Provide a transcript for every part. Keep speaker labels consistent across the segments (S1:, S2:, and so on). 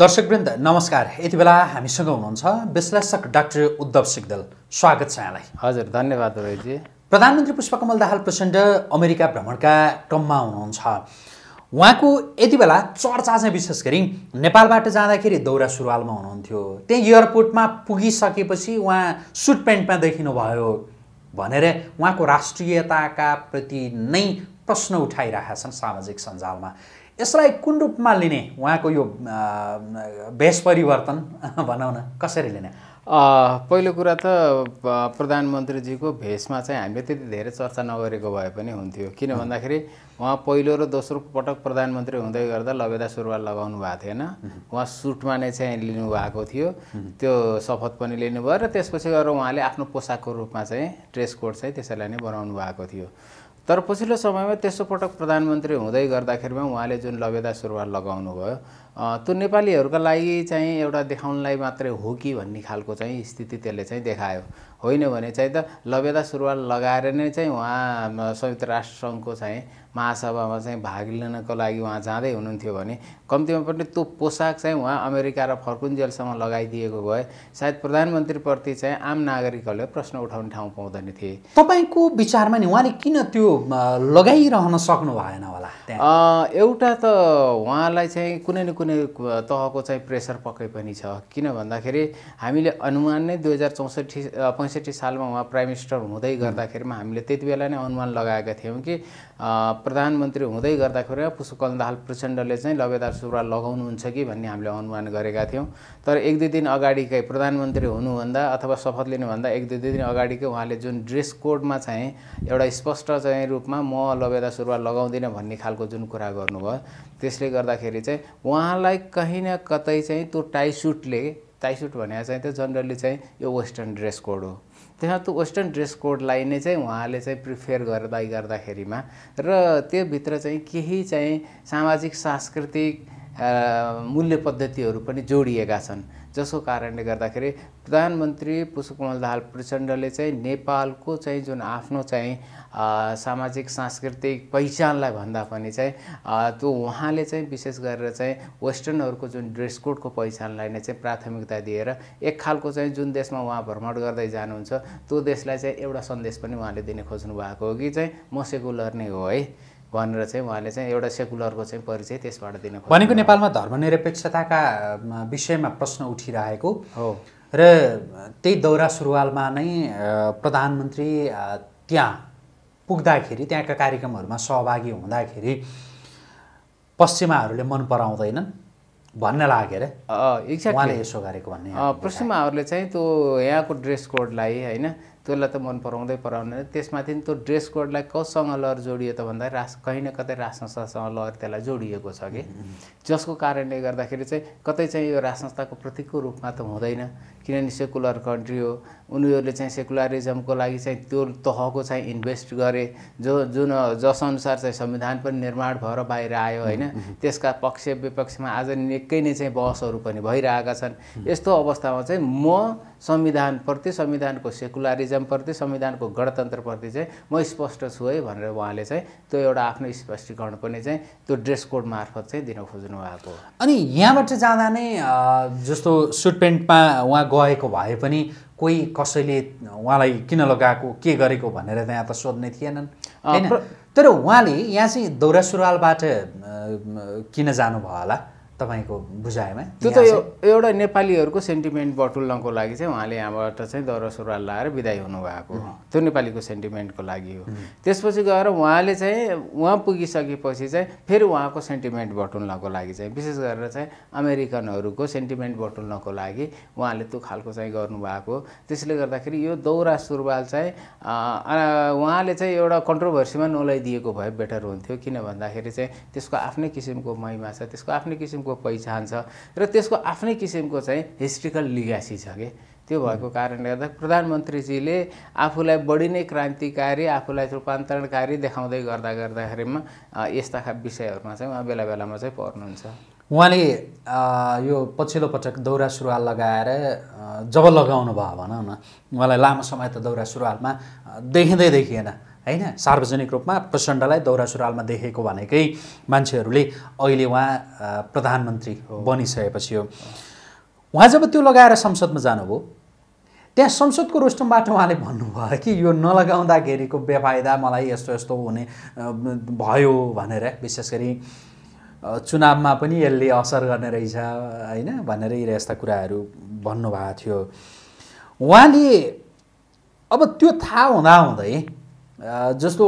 S1: दर्शकवृन्द नमस्कार यति बेला हामीसँग हुनुहुन्छ विश्लेषक डाक्टर उद्धव सिग्दल स्वागत छ यहाँलाई हजुर धन्यवाद रोहितजी प्रधानमन्त्री पुष्पकमल दाहाल प्रचण्ड अमेरिका भ्रमणका क्रममा हुनुहुन्छ उहाँको यति बेला चर्चा चाहिँ विशेष गरी नेपालबाट जाँदाखेरि दौरा सुरुवालमा हुनुहुन्थ्यो त्यहीँ एयरपोर्टमा पुगिसकेपछि उहाँ सुट प्यान्टमा देखिनुभयो भनेर उहाँको राष्ट्रियताका प्रति नै प्रश्न उठाइरहेका छन् सामाजिक सञ्जालमा यसलाई कुन रूपमा लिने उहाँको यो भेष परिवर्तन भनौँ न कसरी लिने पहिलो कुरा
S2: त प्रधानमन्त्रीजीको भेषमा चाहिँ हामीले त्यति धेरै चर्चा नगरेको भए पनि हुन्थ्यो किन भन्दाखेरि उहाँ पहिलो र दोस्रो पटक प्रधानमन्त्री हुँदै गर्दा लबेदा सुरुवाल लगाउनु भएको थिएन उहाँ सुटमा नै चाहिँ लिनुभएको थियो त्यो शपथ पनि लिनुभयो र त्यसपछि गएर उहाँले आफ्नो पोसाकको रूपमा चाहिँ ड्रेस कोड चाहिँ त्यसैलाई नै बनाउनु भएको थियो तर पछिल्लो समयमा तेस्रो पटक प्रधानमन्त्री हुँदै गर्दाखेरिमा उहाँले जुन लबेदा सुरुवाल भयो त्यो नेपालीहरूका लागि चाहिँ एउटा देखाउनलाई मात्रै हो कि भन्ने खालको चाहिँ स्थिति त्यसले चाहिँ देखायो होइन भने चाहिँ त लबेदा सुरुवाल लगाएर नै चाहिँ उहाँ संयुक्त राष्ट्रसङ्घको चाहिँ महासभामा चाहिँ भाग लिनको लागि उहाँ जाँदै हुनुहुन्थ्यो भने कम्तीमा पनि त्यो पोसाक चाहिँ उहाँ अमेरिका र फर्कुन्जेलसम्म लगाइदिएको भए सायद प्रधानमन्त्रीप्रति चाहिँ आम नागरिकहरूले प्रश्न उठाउने ठाउँ पाउँदैन थिए
S1: तपाईँको विचारमा नि उहाँले किन त्यो लगाइरहन सक्नु भएन
S2: होला एउटा त उहाँलाई चाहिँ कुनै न कुनै तहको चाहिँ प्रेसर पक्कै पनि छ किन भन्दाखेरि हामीले अनुमान नै दुई हजार चौसठी पैँसठी सालमा उहाँ प्राइम मिनिस्टर हुँदै गर्दाखेरिमा हामीले त्यति बेला नै अनुमान लगाएका थियौँ कि प्रधानमन्त्री हुँदै गर्दाखेरि पुष्पकल दाहाल प्रचण्डले चाहिँ लबेदार सुरुवाल लगाउनुहुन्छ कि भन्ने हामीले अनुमान गरेका थियौँ तर एक दुई दिन अगाडिकै प्रधानमन्त्री हुनुभन्दा अथवा शपथ लिनुभन्दा एक दुई दिन अगाडिकै उहाँले जुन ड्रेस कोडमा चाहिँ एउटा स्पष्ट चाहिँ रूपमा म लबेदार सुरुवाल लगाउँदिनँ भन्ने खालको जुन कुरा गर्नुभयो त्यसले गर्दाखेरि चाहिँ उहाँलाई कहीँ न कतै चाहिँ त्यो टाइसुटले टाइसुट भनेर चाहिँ त्यो जनरली चाहिँ यो वेस्टर्न ड्रेस कोड हो त्यहाँ त वेस्टर्न ड्रेस कोडलाई नै चाहिँ उहाँले चाहिँ प्रिफेयर गर्दै गर्दाखेरिमा र त्योभित्र चाहिँ केही चाहिँ सामाजिक सांस्कृतिक मूल्य पद्धतिहरू पनि जोडिएका छन् जसको कारणले गर्दाखेरि प्रधानमन्त्री पुष्पकमल दाहाल प्रचण्डले चाहिँ नेपालको चाहिँ जुन आफ्नो चाहिँ सामाजिक सांस्कृतिक पहिचानलाई भन्दा पनि चाहिँ त्यो उहाँले चाहिँ विशेष गरेर चाहिँ वेस्टर्नहरूको जुन ड्रेस कोडको पहिचानलाई नै चाहिँ प्राथमिकता दिएर एक खालको चाहिँ जुन देशमा उहाँ भ्रमण गर्दै जानुहुन्छ त्यो देशलाई चाहिँ एउटा सन्देश पनि उहाँले दिने खोज्नु भएको हो कि चाहिँ म सेकुलर नै हो है भनेर चाहिँ उहाँले चाहिँ एउटा सेकुलरको चाहिँ परिचय त्यसबाट दिनु भनेको
S1: नेपालमा धर्मनिरपेक्षताका विषयमा प्रश्न उठिरहेको हो र त्यही दौरा सुरुवालमा नै प्रधानमन्त्री त्यहाँ पुग्दाखेरि त्यहाँका कार्यक्रमहरूमा सहभागी हुँदाखेरि पश्चिमाहरूले मन पराउँदैनन् भन्न लागेर एक्ज्याक्टली यसो गरेको भन्ने
S2: पश्चिमाहरूले चाहिँ त्यो यहाँको ड्रेस कोडलाई होइन त्यसलाई त मन पराउँदै पराउँदैन त्यसमाथि त्यो ड्रेस कोडलाई कससँग लहर जोडियो त भन्दा रास कहीँ न कतै राज संस्थासँग लहर त्यसलाई जोडिएको छ कि जसको कारणले गर्दाखेरि चाहिँ कतै चाहिँ यो राज संस्थाको प्रतीकको रूपमा त हुँदैन किनभने सेकुलर कन्ट्री हो उनीहरूले चाहिँ सेकुलरिजमको लागि चाहिँ त्यो तहको चाहिँ इन्भेस्ट गरे जो जुन जसअनुसार चाहिँ संविधान पनि निर्माण भएर बाहिर आयो होइन त्यसका पक्ष विपक्षमा आज निकै नै चाहिँ बहसहरू पनि भइरहेका छन् यस्तो अवस्थामा चाहिँ म संविधानप्रति संविधानको सेकुलरिज प्याट्रिजमप्रति संविधानको गणतन्त्रप्रति चाहिँ म स्पष्ट छु है भनेर उहाँले चाहिँ त्यो एउटा आफ्नो स्पष्टीकरण पनि चाहिँ त्यो ड्रेस कोड मार्फत चाहिँ दिन खोज्नु भएको
S1: अनि यहाँबाट जाँदा नै जस्तो सुट पेन्टमा उहाँ गएको भए पनि कोही कसैले उहाँलाई किन लगाएको के गरेको भनेर त्यहाँ त सोध्ने थिएनन् होइन तर उहाँले यहाँ चाहिँ दौरा सुरुवालबाट किन जानुभयो होला तपाईँको बुझाएमा त्यो त
S2: एउटा नेपालीहरूको सेन्टिमेन्ट बटुल्नको लागि चाहिँ उहाँले यहाँबाट चाहिँ दौरा सुरुवाल लगाएर बिदाई हुनुभएको त्यो नेपालीको सेन्टिमेन्टको लागि हो त्यसपछि गएर उहाँले चाहिँ उहाँ पुगिसकेपछि चाहिँ फेरि उहाँको सेन्टिमेन्ट बटुल्नको लागि चाहिँ विशेष गरेर चाहिँ अमेरिकनहरूको सेन्टिमेन्ट बटुल्नको लागि उहाँले त्यो खालको चाहिँ गर्नुभएको त्यसले गर्दाखेरि यो दौरा सुरुवाल चाहिँ उहाँले चाहिँ एउटा कन्ट्रोभर्सीमा नोलाइदिएको भए बेटर हुन्थ्यो किन भन्दाखेरि चाहिँ त्यसको आफ्नै किसिमको महिमा छ त्यसको आफ्नै किसिमको त्यसको पहिचान छ र त्यसको आफ्नै किसिमको चाहिँ हिस्ट्रिकल लिगासी छ कि त्यो भएको कारणले गर्दा प्रधानमन्त्रीजीले आफूलाई बढी नै क्रान्तिकारी आफूलाई रूपान्तरणकारी देखाउँदै गर्दा गर्दाखेरिमा यस्ता विषयहरूमा चाहिँ उहाँ बेला बेलामा चाहिँ पर्नुहुन्छ
S1: उहाँले यो पछिल्लो पटक दौरा सुरुवाल लगाएर जब लगाउनु भयो भनौँ न उहाँलाई लामो समय त दौरा सुरुवालमा देखिँदै देखिएन होइन सार्वजनिक रूपमा प्रचण्डलाई दौरा सुरुवालमा देखेको भनेकै मान्छेहरूले अहिले उहाँ प्रधानमन्त्री बनिसकेपछि हो उहाँ जब त्यो लगाएर संसदमा जानुभयो त्यहाँ संसदको रोस्टमबाट उहाँले भन्नुभयो कि यो नलगाउँदाखेरिको बेफाइदा मलाई यस्तो यस्तो हुने भयो भनेर विशेष गरी चुनावमा पनि यसले असर गर्ने रहेछ होइन भनेर यी यस्ता कुराहरू भन्नुभएको थियो उहाँले अब त्यो थाहा हुँदाहुँदै जस्तो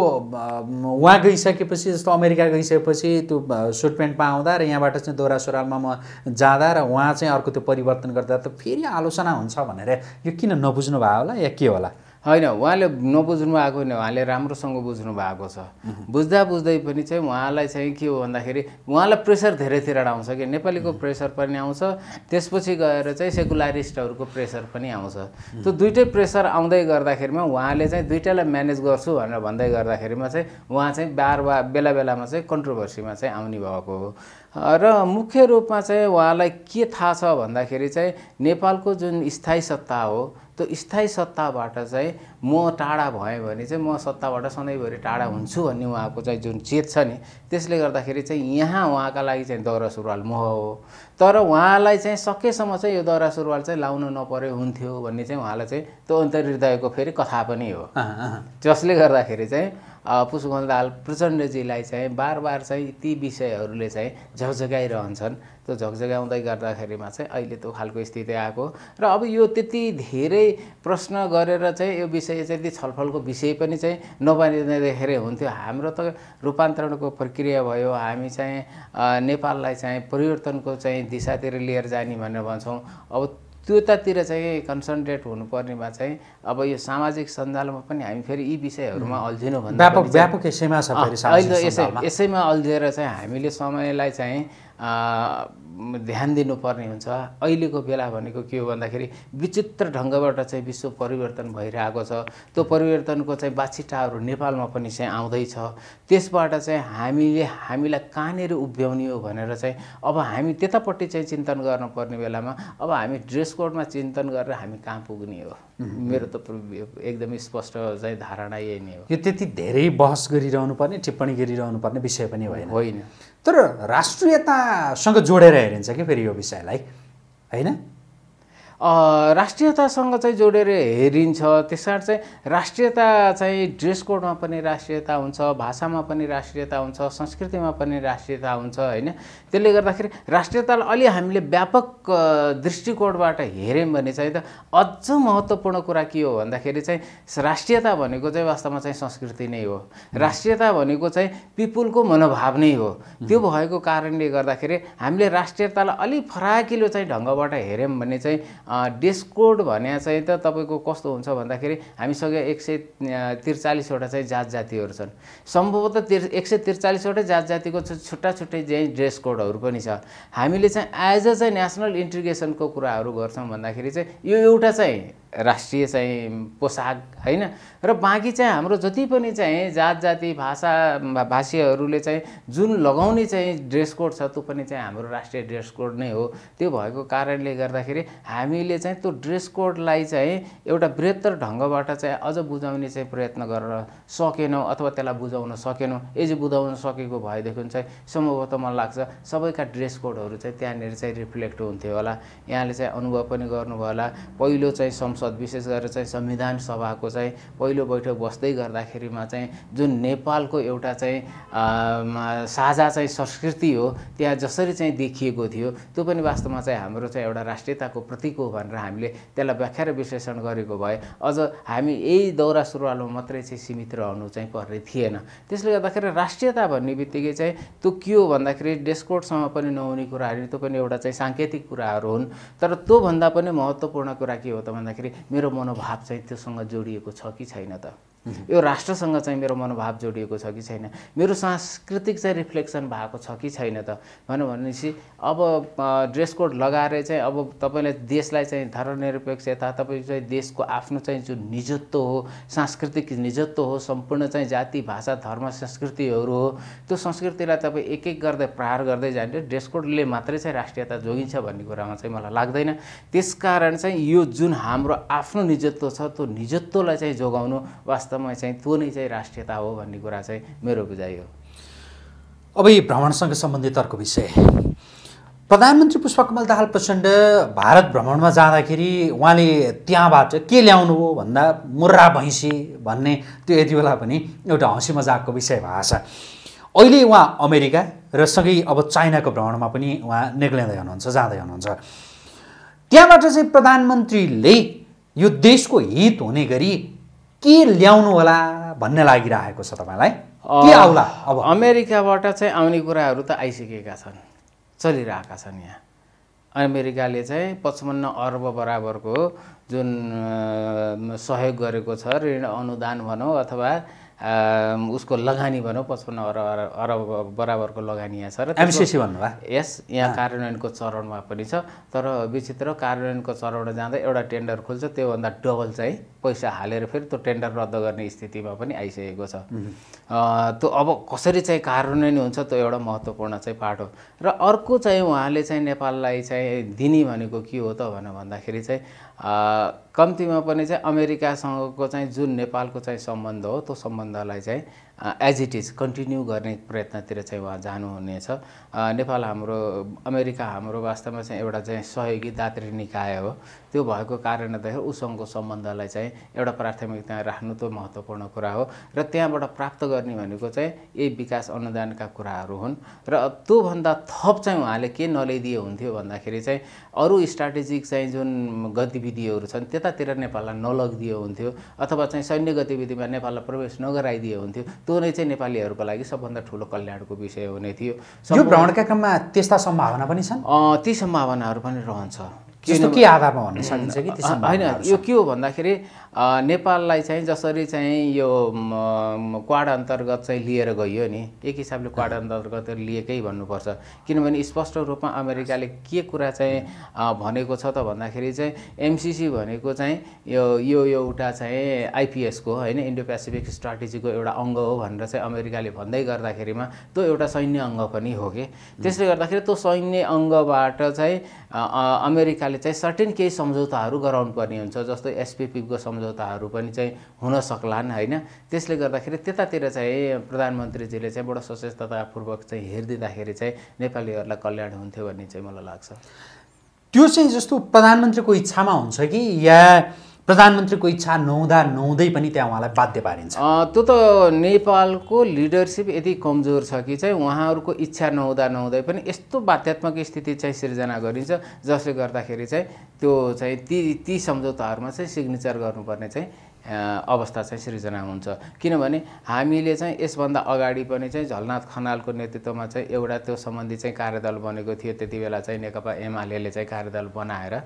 S1: उहाँ गइसकेपछि जस्तो अमेरिका गइसकेपछि त्यो सुट प्यान्टमा आउँदा र यहाँबाट चाहिँ दोहोरा सुरालमा म जाँदा र उहाँ चाहिँ अर्को त्यो परिवर्तन गर्दा त फेरि आलोचना हुन्छ भनेर यो किन नबुझ्नु भयो होला या के होला होइन उहाँले नबुझ्नु भएको होइन उहाँले राम्रोसँग बुझ्नु भएको छ बुझ्दा
S2: बुझ्दै पनि चाहिँ उहाँलाई चाहिँ के हो भन्दाखेरि उहाँलाई प्रेसर धेरैतिर आउँछ कि नेपालीको प्रेसर पनि आउँछ त्यसपछि गएर चाहिँ सेकुलारिस्टहरूको प्रेसर पनि आउँछ त्यो दुइटै प्रेसर आउँदै गर्दाखेरिमा उहाँले चाहिँ दुइटैलाई म्यानेज गर्छु भनेर भन्दै गर्दाखेरिमा चाहिँ उहाँ चाहिँ बार बार बेला बेलामा चाहिँ कन्ट्रोभर्सीमा चाहिँ आउने भएको हो र मुख्य रूपमा चाहिँ उहाँलाई के थाहा छ भन्दाखेरि चाहिँ नेपालको जुन स्थायी सत्ता हो त्यो स्थायी सत्ताबाट चाहिँ म टाढा भएँ भने चाहिँ म सत्ताबाट सधैँभरि टाढा हुन्छु भन्ने उहाँको चाहिँ जुन चेत छ नि त्यसले गर्दाखेरि चाहिँ यहाँ उहाँका लागि चाहिँ दौरा सुरुवाल मोह हो तर उहाँलाई चाहिँ सकेसम्म चाहिँ यो दौरा सुरुवाल चाहिँ लाउनु नपरे हुन्थ्यो भन्ने चाहिँ उहाँलाई चाहिँ त्यो अन्तर्हृदयको फेरि कथा पनि हो जसले गर्दाखेरि चाहिँ पुष्पल दाल प्रचण्डजीलाई चाहिँ बार बार चाहिँ ती विषयहरूले चाहिँ झकझगाइरहन्छन् त्यो झगझगाउँदै गर्दाखेरिमा चाहिँ अहिले त्यो खालको स्थिति आएको र अब यो त्यति धेरै प्रश्न गरेर चाहिँ यो विषय चाहिँ यदि छलफलको विषय पनि चाहिँ नबनिँदाखेरि हुन्थ्यो हाम्रो त रूपान्तरणको प्रक्रिया भयो हामी चाहिँ नेपाललाई चाहिँ परिवर्तनको चाहिँ दिशातिर लिएर जाने भनेर भन्छौँ अब त्योतातिर चाहिँ कन्सन्ट्रेट हुनुपर्नेमा चाहिँ अब यो सामाजिक सञ्जालमा पनि हामी फेरि यी विषयहरूमा अल्झिनु भन्दा व्यापक यसैमा यसैमा अल्झिएर चाहिँ हामीले समयलाई चाहिँ ध्यान दिनुपर्ने हुन्छ अहिलेको बेला भनेको के हो भन्दाखेरि विचित्र ढङ्गबाट चाहिँ विश्व परिवर्तन भइरहेको छ त्यो परिवर्तनको चाहिँ बाछिटाहरू नेपालमा पनि चाहिँ आउँदैछ त्यसबाट चाहिँ हामीले हामीलाई कहाँनिर उभ्याउने हो भनेर चाहिँ अब हामी त्यतापट्टि चाहिँ चिन्तन गर्नुपर्ने बेलामा अब हामी ड्रेस कोडमा चिन्तन गरेर हामी कहाँ पुग्ने हो मेरो त एकदमै स्पष्ट चाहिँ धारणा यही नै हो
S1: यो त्यति धेरै बहस गरिरहनु पर्ने टिप्पणी गरिरहनु पर्ने विषय पनि होइन होइन तर राष्ट्रियतासँग जोडेर हेरिन्छ कि फेरि यो विषयलाई होइन राष्ट्रियतासँग चाहिँ जोडेर हेरिन्छ
S2: त्यस कारण चाहिँ राष्ट्रियता चाहिँ ड्रेस कोडमा पनि राष्ट्रियता हुन्छ भाषामा पनि राष्ट्रियता हुन्छ संस्कृतिमा पनि राष्ट्रियता हुन्छ होइन त्यसले गर्दाखेरि राष्ट्रियतालाई अलि हामीले व्यापक दृष्टिकोणबाट हेऱ्यौँ भने चाहिँ त अझ महत्त्वपूर्ण कुरा के हो भन्दाखेरि चाहिँ राष्ट्रियता भनेको चाहिँ वास्तवमा चाहिँ संस्कृति नै हो राष्ट्रियता भनेको चाहिँ पिपुलको मनोभाव नै हो त्यो भएको कारणले गर्दाखेरि हामीले राष्ट्रियतालाई अलिक फराकिलो चाहिँ ढङ्गबाट हेऱ्यौँ भने चाहिँ डिस्कोड भने चाहिँ त तपाईँको कस्तो हुन्छ भन्दाखेरि हामीसँग एक सय त्रिचालिसवटा चाहिँ जात जातिहरू छन् सम्भवतः तिर एक सय त्रिचालिसवटै जात जातिको छुट्टा छुट्टै चाहिँ ड्रेस कोडहरू पनि छ हामीले चाहिँ एज अ चाहिँ नेसनल इन्टिग्रेसनको कुराहरू गर्छौँ भन्दाखेरि चाहिँ यो एउटा चाहिँ राष्ट्रिय चाहिँ पोसाक होइन र बाँकी चाहिँ हाम्रो जति पनि चाहिँ जात जाति भाषा भाषीहरूले चाहिँ जुन लगाउने चाहिँ ड्रेस कोड छ त्यो पनि चाहिँ हाम्रो राष्ट्रिय ड्रेस कोड नै हो त्यो भएको कारणले गर्दाखेरि हामीले चाहिँ त्यो ड्रेस कोडलाई चाहिँ एउटा बृहत्तर ढङ्गबाट चाहिँ अझ बुझाउने चाहिँ प्रयत्न गर्न सकेनौँ अथवा त्यसलाई बुझाउन सकेनौँ यदि बुझाउन सकेको भएदेखि चाहिँ सम्भवतः मलाई लाग्छ सबैका ड्रेस कोडहरू चाहिँ त्यहाँनिर चाहिँ रिफ्लेक्ट हुन्थ्यो होला यहाँले चाहिँ अनुभव पनि गर्नुभयो होला पहिलो चाहिँ संसद संसद विशेष गरेर चाहिँ संविधान सभाको चाहिँ पहिलो बैठक बस्दै गर्दाखेरिमा चाहिँ जुन नेपालको एउटा चाहिँ साझा चाहिँ संस्कृति हो त्यहाँ जसरी चाहिँ देखिएको थियो त्यो पनि वास्तवमा चाहिँ हाम्रो चाहिँ एउटा राष्ट्रियताको प्रतीक हो भनेर हामीले त्यसलाई व्याख्या र विश्लेषण गरेको भए अझ हामी यही दौरा सुरुवालमा मात्रै चाहिँ सीमित रहनु चाहिँ पर्ने थिएन त्यसले गर्दाखेरि राष्ट्रियता भन्ने बित्तिकै चाहिँ त्यो के हो भन्दाखेरि डेस्कोटसम्म पनि नहुने कुराहरू त्यो पनि एउटा चाहिँ साङ्केतिक कुराहरू हुन् तर त्योभन्दा पनि महत्त्वपूर्ण कुरा के हो त भन्दाखेरि मेरो मनोभाव चाहिँ त्योसँग जोडिएको छ कि छैन त यो राष्ट्रसँग चाहिँ मेरो मनोभाव जोडिएको छ कि छैन मेरो सांस्कृतिक चाहिँ रिफ्लेक्सन भएको छ कि छैन त भनौँ भनेपछि अब ड्रेस कोड लगाएर चाहिँ अब तपाईँलाई देशलाई चाहिँ धर्मनिरपेक्षता तपाईँ चाहिँ देशको आफ्नो चाहिँ जुन निजत्व हो सांस्कृतिक निजत्व हो सम्पूर्ण चाहिँ जाति भाषा धर्म संस्कृतिहरू हो त्यो संस्कृतिलाई तपाईँ एक एक गर्दै प्रहार गर्दै जाने ड्रेस कोडले मात्रै चाहिँ राष्ट्रियता जोगिन्छ भन्ने कुरामा चाहिँ मलाई लाग्दैन त्यस चाहिँ यो जुन हाम्रो आफ्नो निजत्व छ त्यो निजत्वलाई चाहिँ जोगाउनु वास्तव वास्तवमा चाहिँ त्यो नै चाहिँ राष्ट्रियता हो भन्ने कुरा चाहिँ मेरो बुझाइ हो
S1: अब यी भ्रमणसँग सम्बन्धित अर्को विषय प्रधानमन्त्री पुष्पकमल दाहाल प्रचण्ड भारत भ्रमणमा जाँदाखेरि उहाँले त्यहाँबाट के ल्याउनु हो भन्दा मुर्रा भैँसी भन्ने त्यो यति बेला पनि एउटा हँसी मजाकको विषय भएको छ अहिले उहाँ अमेरिका र सँगै अब चाइनाको भ्रमणमा पनि उहाँ निक्लिँदै हुनुहुन्छ जाँदै हुनुहुन्छ त्यहाँबाट चाहिँ प्रधानमन्त्रीले यो देशको हित हुने गरी के ल्याउनु होला भन्ने लागिरहेको छ तपाईँलाई के आउला अब
S2: अमेरिकाबाट चाहिँ आउने कुराहरू त आइसकेका छन् चलिरहेका छन् यहाँ अमेरिकाले चाहिँ पचपन्न अर्ब बराबरको जुन सहयोग गरेको छ ऋण अनुदान भनौँ अथवा उसको लगानी भनौँ पचपन्न अरब अरब बराबरको लगानी यहाँ छ र एमसिसी भन्नुभयो यस यहाँ कार्यान्वयनको चरणमा पनि छ तर विचित्र कार्यान्वयनको चरण जाँदा एउटा टेन्डर खुल्छ त्योभन्दा डबल चाहिँ पैसा हालेर फेरि त्यो टेन्डर रद्द गर्ने स्थितिमा पनि आइसकेको छ त्यो अब कसरी चाहिँ कार्यान्वयन हुन्छ त्यो एउटा महत्त्वपूर्ण चाहिँ पाठ हो र अर्को चाहिँ उहाँले चाहिँ नेपाललाई चाहिँ दिने भनेको के हो त भनेर भन्दाखेरि चाहिँ कम्तीमा पनि चाहिँ अमेरिकासँगको चाहिँ जुन नेपालको चाहिँ सम्बन्ध हो त्यो सम्बन्धलाई चाहिँ एज इट इज कन्टिन्यू गर्ने प्रयत्नतिर चाहिँ उहाँ जानुहुनेछ नेपाल हाम्रो अमेरिका हाम्रो वास्तवमा चाहिँ एउटा चाहिँ सहयोगी दात्री निकाय हो त्यो भएको कारणले उसँगको सम्बन्धलाई चाहिँ एउटा प्राथमिकता राख्नु त महत्त्वपूर्ण कुरा हो र त्यहाँबाट प्राप्त गर्ने भनेको चाहिँ यही विकास अनुदानका कुराहरू हुन् र त्योभन्दा थप चाहिँ उहाँले के नल्याइदिए हुन्थ्यो भन्दाखेरि चाहिँ अरू स्ट्राटेजिक चाहिँ जुन गतिविधिहरू छन् त्यतातिर नेपाललाई नलगिदियो हुन्थ्यो अथवा चाहिँ सैन्य गतिविधिमा नेपाललाई प्रवेश नगराइदिए हुन्थ्यो त्यो त्यो नै चाहिँ नेपालीहरूको लागि सबभन्दा ठुलो कल्याणको विषय हुने थियो यो भ्रमणका
S1: क्रममा त्यस्ता सम्भावना पनि
S2: छन् ती सम्भावनाहरू पनि रहन्छ
S1: के कि होइन यो
S2: के हो भन्दाखेरि नेपाललाई चाहिँ जसरी चाहिँ यो क्वाड अन्तर्गत चाहिँ लिएर गइयो नि एक हिसाबले क्वाड अन्तर्गत लिएकै भन्नुपर्छ किनभने स्पष्ट रूपमा अमेरिकाले के कुरा चाहिँ भनेको छ त भन्दाखेरि चाहिँ एमसिसी भनेको चाहिँ यो यो एउटा चाहिँ आइपिएसको होइन इन्डो पेसिफिक स्ट्राटेजीको एउटा अङ्ग हो भनेर चाहिँ अमेरिकाले भन्दै गर्दाखेरिमा त्यो एउटा सैन्य अङ्ग पनि हो कि त्यसले गर्दाखेरि त्यो सैन्य अङ्गबाट चाहिँ अमेरिकाले चाहिँ सर्टेन केही सम्झौताहरू गराउनु पर्ने हुन्छ जस्तो एसपिपिको सम्झौता सम्झौताहरू पनि चाहिँ हुन सक्लान् होइन त्यसले गर्दाखेरि त्यतातिर चाहिँ प्रधानमन्त्रीजीले चाहिँ बडो सचेततापूर्वक चाहिँ हेरिदिँदाखेरि चाहिँ नेपालीहरूलाई कल्याण हुन्थ्यो भन्ने चाहिँ मलाई लाग्छ
S1: त्यो चाहिँ जस्तो प्रधानमन्त्रीको इच्छामा हुन्छ कि या प्रधानमन्त्रीको इच्छा नहुँदा नहुँदै पनि त्यहाँ उहाँलाई बाध्य पारिन्छ
S2: त्यो त नेपालको लिडरसिप यति कमजोर छ कि चाहिँ उहाँहरूको इच्छा नहुँदा नहुँदै पनि यस्तो बाध्यात्मक स्थिति चाहिँ सिर्जना गरिन्छ जसले गर्दाखेरि चाहिँ त्यो चाहिँ ती ती सम्झौताहरूमा चाहिँ सिग्नेचर गर्नुपर्ने चाहिँ अवस्था चाहिँ सिर्जना हुन्छ किनभने हामीले चाहिँ यसभन्दा अगाडि पनि चाहिँ झलनाथ खनालको नेतृत्वमा चाहिँ एउटा त्यो सम्बन्धी चाहिँ कार्यदल बनेको थियो त्यति बेला चाहिँ नेकपा एमाले चाहिँ कार्यदल बनाएर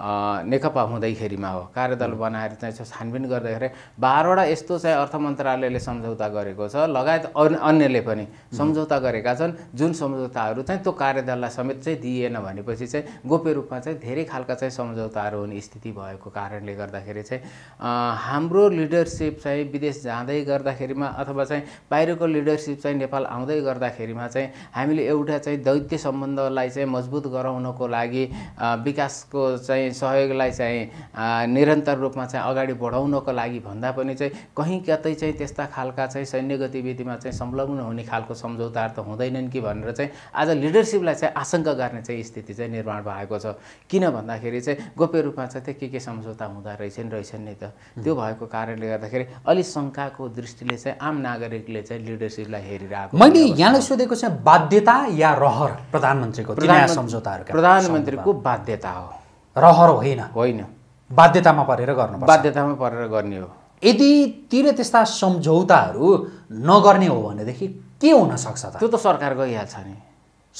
S2: नेकपा हुँदैखेरिमा हो कार्यदल बनाएर चाहिँ छानबिन गर्दाखेरि बाह्रवटा यस्तो चाहिँ अर्थ मन्त्रालयले सम्झौता गरेको छ लगायत अन्यले पनि सम्झौता गरेका छन् जुन सम्झौताहरू चाहिँ त्यो कार्यदललाई समेत चाहिँ दिइएन भनेपछि चाहिँ गोप्य रूपमा चाहिँ धेरै खालका चाहिँ सम्झौताहरू हुने स्थिति भएको कारणले गर्दाखेरि चाहिँ हाम्रो लिडरसिप चाहिँ विदेश जाँदै गर्दाखेरिमा अथवा चाहिँ बाहिरको लिडरसिप चाहिँ नेपाल आउँदै गर्दाखेरिमा चाहिँ हामीले एउटा चाहिँ दैत्य सम्बन्धलाई चाहिँ मजबुत गराउनको लागि विकासको चाहिँ चाहिँ सहयोगलाई चाहिँ निरन्तर रूपमा चाहिँ अगाडि बढाउनको लागि भन्दा पनि चाहिँ कहीँ कतै चाहिँ त्यस्ता खालका चाहिँ सैन्य गतिविधिमा चाहिँ संलग्न हुने खालको सम्झौताहरू त हुँदैनन् कि भनेर चाहिँ आज लिडरसिपलाई चाहिँ आशङ्का गर्ने चाहिँ स्थिति चाहिँ निर्माण भएको छ किन भन्दाखेरि चाहिँ गोप्य रूपमा चाहिँ के के सम्झौता हुँदो रहेछन् रहेछन् नि त त्यो भएको कारणले गर्दाखेरि अलिक शङ्काको दृष्टिले चाहिँ आम नागरिकले चाहिँ लिडरसिपलाई हेरिरहेको मैले
S1: यहाँलाई सोधेको चाहिँ बाध्यता या रहर प्रधानमन्त्रीको प्रधानमन्त्रीको बाध्यता हो
S2: रहर होइन
S1: होइन बाध्यतामा परेर गर्नु बाध्यतामा परेर गर्ने हो यदि तिर त्यस्ता सम्झौताहरू नगर्ने हो भनेदेखि के हुनसक्छ त त्यो त सरकार गइहाल्छ नि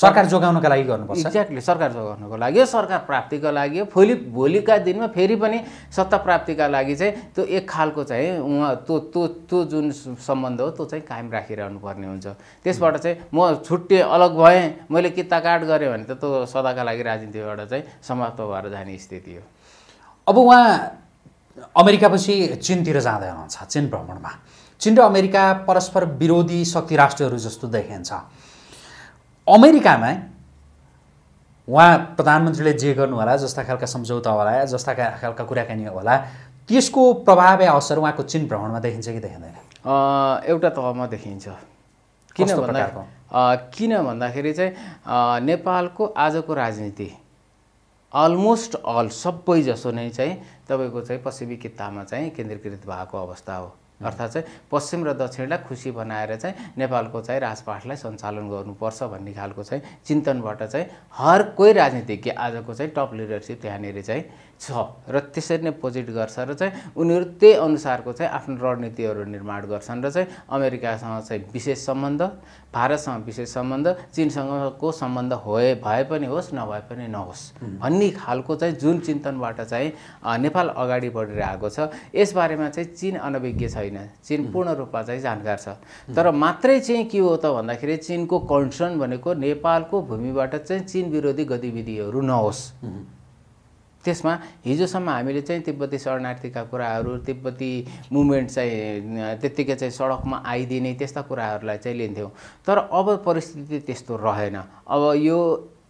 S1: सरकार जोगाउनका लागि गर्नुपर्छ एक्ज्याक्टली सरकार जोगाउनको लागि
S2: सरकार प्राप्तिको लागि भोलि भोलिका दिनमा फेरि पनि सत्ता प्राप्तिका लागि चाहिँ त्यो एक खालको चाहिँ उहाँ त्यो त्यो त्यो जुन सम्बन्ध हो त्यो चाहिँ कायम राखिरहनु पर्ने हुन्छ त्यसबाट चाहिँ म छुट्टै अलग भएँ मैले काट गरेँ भने त त्यो सदाका लागि राजनीतिबाट
S1: चाहिँ समाप्त भएर जाने स्थिति हो अब उहाँ अमेरिका पछि चिनतिर जाँदै हुनुहुन्छ चिन भ्रमणमा चिन र अमेरिका परस्पर विरोधी शक्ति राष्ट्रहरू जस्तो देखिन्छ अमेरिकामा उहाँ प्रधानमन्त्रीले जे गर्नु होला जस्ता खालका सम्झौता होला जस्ता खालका कुराकानी होला त्यसको प्रभाव या असर उहाँको चिन भ्रमणमा देखिन्छ कि देखिँदैन
S2: एउटा तहमा देखिन्छ
S1: किन भन्दा
S2: किन भन्दाखेरि चाहिँ नेपालको आजको राजनीति अलमोस्ट अल सबै जसो नै चाहिँ तपाईँको चाहिँ पश्चिमी कितामा चाहिँ केन्द्रीकृत भएको अवस्था हो अर्थात् चाहिँ पश्चिम र दक्षिणलाई खुसी बनाएर चाहिँ नेपालको चाहिँ राजपाठलाई सञ्चालन गर्नुपर्छ भन्ने खालको चाहिँ चिन्तनबाट चाहिँ हर कोही राजनीतिज्ञ आजको चाहिँ टप लिडरसिप त्यहाँनिर चाहिँ छ र त्यसरी नै पोजिट गर्छ र चाहिँ उनीहरू त्यही अनुसारको चाहिँ आफ्नो रणनीतिहरू निर्माण गर्छन् र चाहिँ अमेरिकासँग चाहिँ विशेष सम्बन्ध भारतसँग विशेष सम्बन्ध चिनसँगको सम्बन्ध होए भए पनि होस् नभए पनि नहोस् भन्ने खालको चाहिँ जुन चिन्तनबाट चाहिँ नेपाल अगाडि बढेर आएको छ यसबारेमा चाहिँ चिन अनभिज्ञ छैन चिन पूर्ण रूपमा चाहिँ जानकार छ तर मात्रै चाहिँ के हो त भन्दाखेरि चिनको कन्सर्न भनेको नेपालको भूमिबाट चाहिँ चिन विरोधी गतिविधिहरू नहोस् त्यसमा हिजोसम्म हामीले चाहिँ तिब्बती शरणार्थीका कुराहरू तिब्बती मुभमेन्ट चाहिँ त्यत्तिकै चाहिँ सडकमा आइदिने त्यस्ता कुराहरूलाई चाहिँ लिन्थ्यौँ तर अब परिस्थिति त्यस्तो रहेन अब यो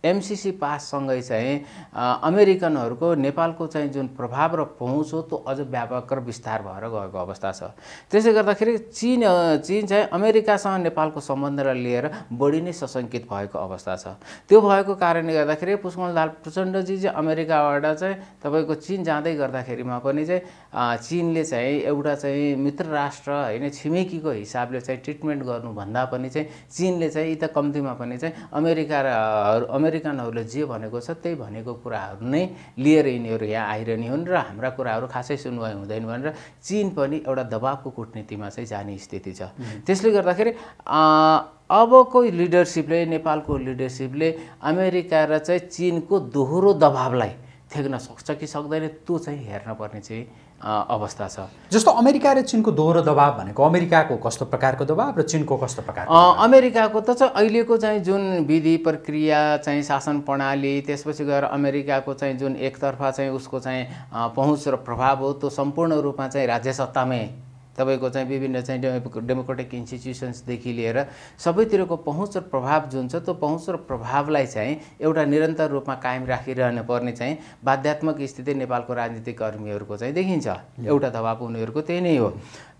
S2: एमसिसी पाससँगै चाहिँ अमेरिकनहरूको नेपालको चाहिँ जुन प्रभाव र पहुँच हो त्यो अझ व्यापक र विस्तार भएर गएको अवस्था छ त्यसले गर्दाखेरि चिन चिन चाहिँ अमेरिकासँग नेपालको सम्बन्धलाई लिएर बढी नै सशङ्कित भएको अवस्था छ त्यो भएको कारणले गर्दाखेरि पुष्पल दाल प्रचण्डजी चाहिँ अमेरिकाबाट चाहिँ तपाईँको चिन जाँदै गर्दाखेरिमा पनि चाहिँ चिनले चाहिँ एउटा चाहिँ मित्र राष्ट्र होइन छिमेकीको हिसाबले चाहिँ ट्रिटमेन्ट गर्नुभन्दा पनि चाहिँ चिनले चाहिँ यता कम्तीमा पनि चाहिँ अमेरिका र अमेरिकनहरूले जे भनेको छ त्यही भनेको कुराहरू नै लिएर यिनीहरू यहाँ आइरहने हुन् र हाम्रा कुराहरू खासै सुनवाई हुँदैन भनेर चिन पनि एउटा दबावको कुटनीतिमा चाहिँ जाने स्थिति छ त्यसले गर्दाखेरि अबको लिडरसिपले नेपालको लिडरसिपले अमेरिका र चाहिँ चिनको दोहोरो दबावलाई थ्याक्न सक्छ कि सक्दैन त्यो चाहिँ हेर्न पर्ने चाहिँ अवस्था छ
S1: जस्तो अमेरिका र चिनको दोहोरो दबाब भनेको अमेरिकाको कस्तो प्रकारको दबाब र चिनको कस्तो प्रकारको अमेरिकाको
S2: त चाहिँ अहिलेको चाहिँ जुन विधि प्रक्रिया चाहिँ शासन प्रणाली त्यसपछि गएर अमेरिकाको चाहिँ जुन एकतर्फा चाहिँ उसको चाहिँ पहुँच र प्रभाव हो त्यो सम्पूर्ण रूपमा चाहिँ राज्य सत्तामै तपाईँको चाहिँ विभिन्न चाहिँ डेमो डेमोक्रेटिक इन्स्टिट्युसन्सदेखि लिएर सबैतिरको पहुँच र प्रभाव जुन छ त्यो पहुँच र प्रभावलाई चाहिँ एउटा निरन्तर रूपमा कायम राखिरहनु पर्ने चाहिँ बाध्यात्मक स्थिति नेपालको राजनीतिक कर्मीहरूको चाहिँ देखिन्छ एउटा दबाब उनीहरूको त्यही नै हो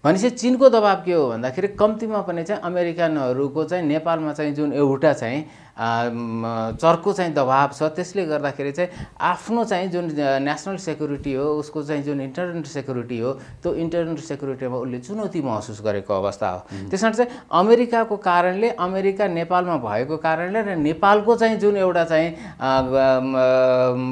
S2: भनेपछि चिनको दबाब के हो भन्दाखेरि कम्तीमा पनि चाहिँ अमेरिकनहरूको चाहिँ नेपालमा चाहिँ जुन एउटा चाहिँ चर्को चाहिँ दबाव छ त्यसले गर्दाखेरि चाहिँ आफ्नो चाहिँ जुन नेसनल सेक्युरिटी हो उसको चाहिँ जुन इन्टरनेट सेक्युरिटी हो त्यो इन्टरनेट सेक्युरिटीमा उसले चुनौती महसुस गरेको अवस्था हो त्यस कारण चाहिँ अमेरिकाको कारणले अमेरिका नेपालमा भएको कारणले र नेपालको चाहिँ जुन एउटा चाहिँ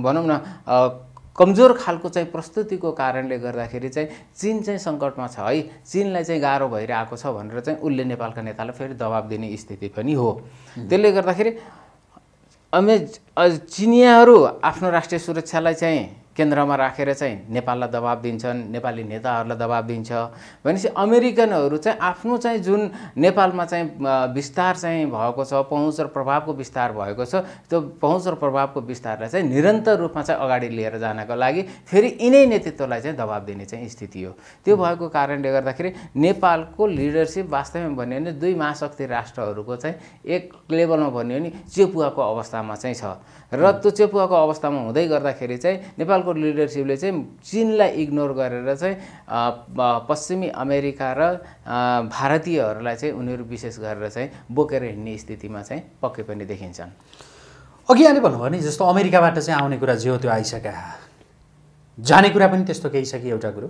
S2: भनौँ न कमजोर खालको चाहिँ प्रस्तुतिको कारणले गर्दाखेरि चाहिँ चिन चाहिँ सङ्कटमा छ है चिनलाई चाहिँ गाह्रो भइरहेको छ भनेर चाहिँ उसले नेपालका नेतालाई फेरि दबाब दिने स्थिति पनि हो त्यसले गर्दाखेरि अमे चिनियाहरू आफ्नो राष्ट्रिय सुरक्षालाई चाहिँ केन्द्रमा राखेर चाहिँ नेपाललाई दबाब दिन्छन् नेपाली नेताहरूलाई दबाब दिन्छ भनेपछि अमेरिकनहरू चाहिँ आफ्नो चाहिँ जुन नेपालमा चाहिँ विस्तार चाहिँ भएको छ पहुँच र प्रभावको विस्तार भएको छ त्यो पहुँच र प्रभावको विस्तारलाई चाहिँ निरन्तर रूपमा चाहिँ अगाडि लिएर जानको लागि फेरि यिनै नेतृत्वलाई चाहिँ दबाब दिने चाहिँ स्थिति हो त्यो भएको कारणले गर्दाखेरि नेपालको लिडरसिप वास्तवमा भन्यो भने दुई महाशक्ति राष्ट्रहरूको चाहिँ एक लेभलमा भन्यो भने चेपुवाको अवस्थामा चाहिँ छ र त्यो चेपुवाको अवस्थामा हुँदै गर्दाखेरि चाहिँ नेपाल नेपालको लिडरसिपले चाहिँ चिनलाई इग्नोर गरेर चाहिँ पश्चिमी अमेरिका र भारतीयहरूलाई चाहिँ उनीहरू विशेष गरेर चाहिँ बोकेर
S1: हिँड्ने स्थितिमा चाहिँ पक्कै पनि देखिन्छन् अघि अहिले भन्नुभयो भने जस्तो अमेरिकाबाट चाहिँ आउने कुरा जे हो त्यो आइसक्यो जाने कुरा पनि त्यस्तो केही छ कि एउटा कुरो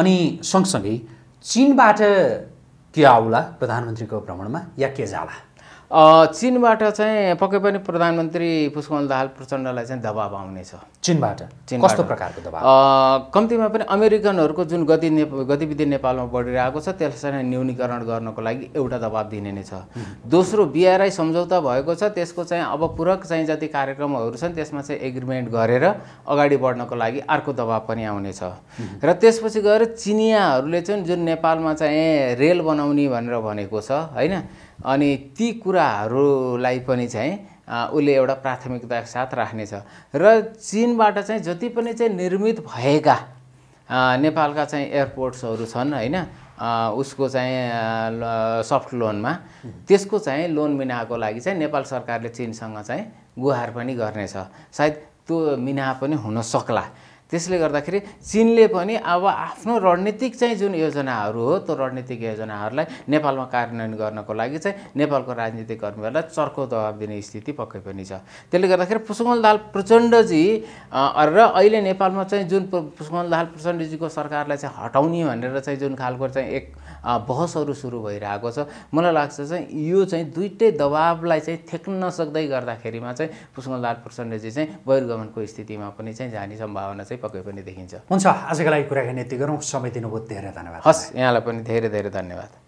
S1: अनि सँगसँगै चिनबाट के आउला प्रधानमन्त्रीको भ्रमणमा या के जाला
S2: चिनबाट चाहिँ पक्कै पनि प्रधानमन्त्री पुष्पकमल दाहाल प्रचण्डलाई चाहिँ दबाब आउनेछ
S1: चिनबाट चिन कस्तो प्रकारको दबाब
S2: कम्तीमा पनि अमेरिकनहरूको जुन गति ने गतिविधि नेपालमा बढिरहेको छ त्यसलाई चाहिँ न्यूनीकरण गर्नको लागि एउटा दबाब दिने नै छ दोस्रो बिआरआई सम्झौता भएको छ त्यसको चाहिँ अब पूरक चाहिँ जति कार्यक्रमहरू छन् त्यसमा चाहिँ एग्रिमेन्ट गरेर अगाडि बढ्नको लागि अर्को दबाब पनि आउनेछ र त्यसपछि गएर चिनियाहरूले चाहिँ जुन नेपालमा चाहिँ रेल बनाउने भनेर भनेको छ होइन अनि ती कुराहरूलाई पनि चाहिँ उसले एउटा प्राथमिकताको साथ राख्नेछ र चिनबाट चाहिँ जति पनि चाहिँ निर्मित भएका नेपालका चाहिँ एयरपोर्ट्सहरू छन् होइन उसको चाहिँ सफ्ट लोनमा त्यसको चाहिँ लोन मिनाको लागि चाहिँ नेपाल सरकारले चिनसँग चाहिँ गुहार पनि गर्नेछ सायद त्यो मिना पनि हुन सक्ला त्यसले गर्दाखेरि चिनले पनि अब आफ्नो रणनीतिक चाहिँ जुन योजनाहरू हो त्यो रणनीतिक योजनाहरूलाई नेपालमा कार्यान्वयन गर्नको लागि चाहिँ नेपालको राजनीतिक कर्मीहरूलाई चर्को दबाब दिने स्थिति पक्कै पनि छ त्यसले गर्दाखेरि पुष्पमल दाल प्रचण्डजी र अहिले नेपालमा चाहिँ जुन पुष्पमल दाल प्रचण्डजीको सरकारलाई चाहिँ हटाउने भनेर चाहिँ जुन खालको चाहिँ एक बहसहरू सुरु भइरहेको छ मलाई लाग्छ चाहिँ यो चाहिँ दुइटै दबाबलाई चाहिँ थ्याक्न नसक्दै गर्दाखेरिमा चाहिँ पुष्पमल दाल प्रचण्डजी चाहिँ बहिर्गमनको स्थितिमा पनि चाहिँ जाने सम्भावना चाहिँ पक्कै पनि देखिन्छ
S1: हुन्छ आजको लागि कुराकानी यति गरौँ समय दिनुभयो धेरै धन्यवाद
S2: हस् यहाँलाई पनि धेरै धेरै धन्यवाद